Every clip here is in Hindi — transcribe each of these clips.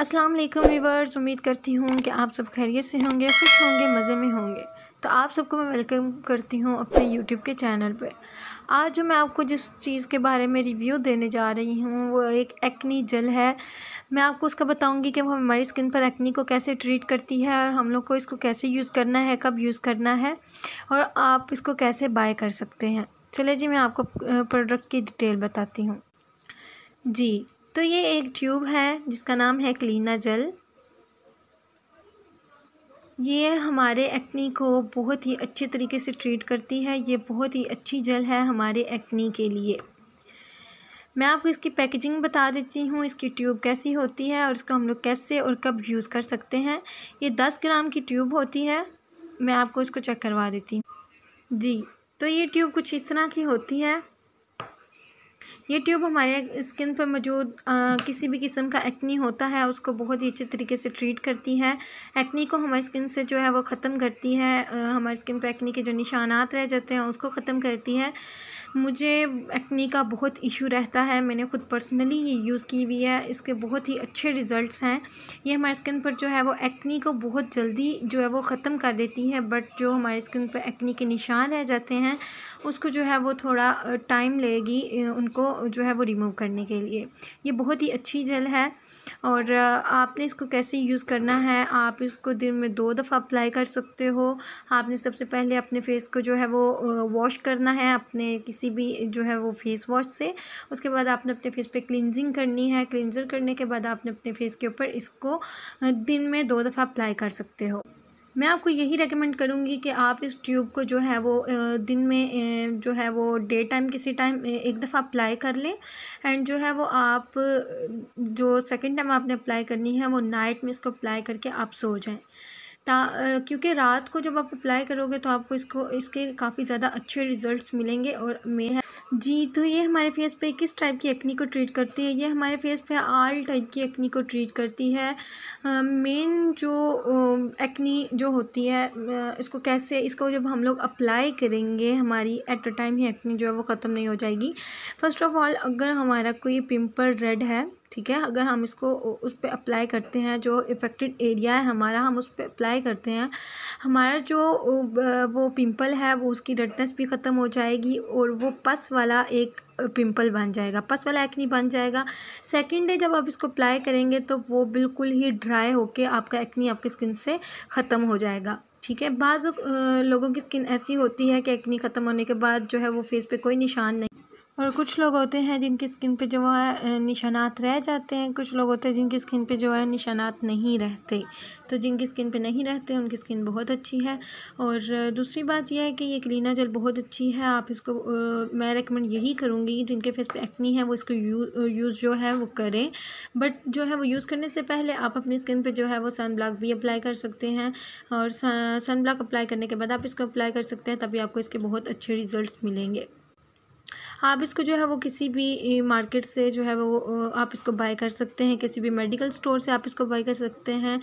अस्सलाम वालेकुम व्यूवर्स उम्मीद करती हूँ कि आप सब खैरियत से होंगे खुश होंगे मज़े में होंगे तो आप सबको मैं वेलकम करती हूँ अपने यूट्यूब के चैनल पर आज जो मैं आपको जिस चीज़ के बारे में रिव्यू देने जा रही हूँ वो एक एक्नी जेल है मैं आपको उसका बताऊँगी कि वो हमारी स्किन पर एक्नी को कैसे ट्रीट करती है और हम लोग को इसको कैसे यूज़ करना है कब यूज़ करना है और आप इसको कैसे बाय कर सकते हैं चले जी मैं आपको प्रोडक्ट की डिटेल बताती हूँ जी तो ये एक ट्यूब है जिसका नाम है क्लीना जल ये हमारे एक्नी को बहुत ही अच्छे तरीके से ट्रीट करती है ये बहुत ही अच्छी जल है हमारे एक्नी के लिए मैं आपको इसकी पैकेजिंग बता देती हूँ इसकी ट्यूब कैसी होती है और इसको हम लोग कैसे और कब यूज़ कर सकते हैं ये दस ग्राम की ट्यूब होती है मैं आपको इसको चेक करवा देती हूँ जी तो ये ट्यूब कुछ इस तरह की होती है ये ट्यूब हमारे स्किन पर मौजूद किसी भी किस्म का एक्नी होता है उसको बहुत ही अच्छे तरीके से ट्रीट करती है एक्नी को हमारी स्किन से जो है वो ख़त्म करती है हमारी स्किन पर एक्नी के जो निशानात रह जाते हैं उसको ख़त्म करती है मुझे एक्नी का बहुत इशू रहता है मैंने खुद पर्सनली ये यूज़ की हुई है इसके बहुत ही अच्छे रिज़ल्ट हैं ये हमारी स्किन पर जो है वो एक्नी को बहुत जल्दी जो है वो ख़त्म कर देती है बट जो हमारी स्किन पर एक्नी के निशान रह जाते हैं उसको जो है वो थोड़ा टाइम लेगी उनको को जो है वो रिमूव करने के लिए ये बहुत ही अच्छी जेल है और आपने इसको कैसे यूज़ करना है आप इसको दिन में दो दफ़ा अप्लाई कर सकते हो आपने सबसे पहले अपने फेस को जो है वो वॉश करना है अपने किसी भी जो है वो फेस वॉश से उसके बाद आपने अपने फेस पे क्लिनजिंग करनी है क्लिनजर करने के बाद आपने अपने फेस के ऊपर इसको दिन में दो दफ़ा अप्लाई कर सकते हो मैं आपको यही रेकमेंड करूँगी कि आप इस ट्यूब को जो है वो दिन में जो है वो डे टाइम किसी टाइम एक दफ़ा अप्लाई कर लें एंड जो है वो आप जो सेकेंड टाइम आपने अप्लाई करनी है वो नाइट में इसको अप्लाई करके आप सो जाएँ ता क्योंकि रात को जब आप अप्लाई करोगे तो आपको इसको इसके काफ़ी ज़्यादा अच्छे रिजल्ट्स मिलेंगे और मे है जी तो ये हमारे फेस पे किस टाइप की एक्नी को ट्रीट करती है ये हमारे फेस पे आल टाइप की एक्नी को ट्रीट करती है मेन जो एक्नी जो होती है इसको कैसे इसको जब हम लोग अप्लाई करेंगे हमारी एट अ टाइम ही एक्नी जो है वो ख़त्म नहीं हो जाएगी फ़र्स्ट ऑफ ऑल अगर हमारा कोई पिम्पल रेड है ठीक है अगर हम इसको उस पर अप्लाई करते हैं जो इफ़ेक्टेड एरिया है हमारा हम उस पर अप्लाई करते हैं हमारा जो वो पिंपल है वो उसकी रेडनेस भी ख़त्म हो जाएगी और वो पस वाला एक पिंपल बन जाएगा पस वाला एक्नी बन जाएगा सेकेंड डे जब आप इसको अप्लाई करेंगे तो वो बिल्कुल ही ड्राई होकर आपका एक्नी आपकी स्किन से ख़त्म हो जाएगा ठीक है बाज़ लोगों की स्किन ऐसी होती है कि एक्नी ख़त्म होने के बाद जो है वो फेस पे कोई निशान नहीं और कुछ लोग होते हैं जिनकी स्किन पे जो है निशानात रह जाते हैं कुछ लोग होते हैं जिनकी स्किन पे जो है निशानात नहीं रहते तो जिनकी स्किन पे नहीं रहते उनकी स्किन बहुत अच्छी है और दूसरी बात यह है कि ये क्लीना जेल बहुत अच्छी है आप इसको आ, मैं रिकमेंड यही करूँगी जिनके फेस पे एक्नी है वो इसको यू, यूज़ जो है वो करें बट जो है वो यूज़ करने से पहले आप अपनी स्किन पर जो है वो सन ब्लॉक भी अप्लाई कर सकते हैं और सन ब्लॉक अप्लाई करने के बाद आप इसको अप्लाई कर सकते हैं तभी आपको इसके बहुत अच्छे रिज़ल्ट मिलेंगे आप इसको जो है वो किसी भी मार्केट से जो है वो आप इसको बाय कर सकते हैं किसी भी मेडिकल स्टोर से आप इसको बाय कर सकते हैं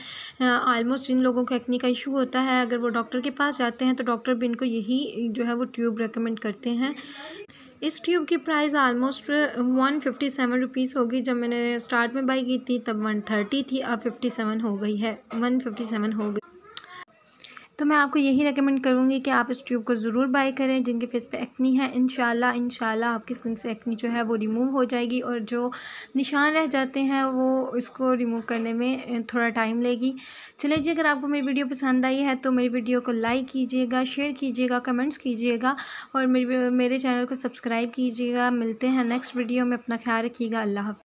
आलमोस्ट जिन लोगों को एक्नी का इशू होता है अगर वो डॉक्टर के पास जाते हैं तो डॉक्टर भी इनको यही जो है वो ट्यूब रिकमेंड करते हैं इस ट्यूब की price almost one fifty seven rupees होगी जब मैंने स्टार्ट में बाई की थी तब वन थर्टी थी अब फिफ्टी सेवन हो गई है वन फिफ्टी सेवन हो गई तो मैं आपको यही रिकमेंड करूँगी कि आप इस ट्यूब को ज़रूर बाय करें जिनके फेस पे एक्नी है इन शाला आपकी स्किन से एक्नी जो है वो रिमूव हो जाएगी और जो निशान रह जाते हैं वो इसको रिमूव करने में थोड़ा टाइम लेगी चले जी अगर आपको मेरी वीडियो पसंद आई है तो मेरी वीडियो को लाइक कीजिएगा शेयर कीजिएगा कमेंट्स कीजिएगा और मेरे मेरे चैनल को सब्सक्राइब कीजिएगा मिलते हैं नेक्स्ट वीडियो में अपना ख्याल रखिएगा अल्लाह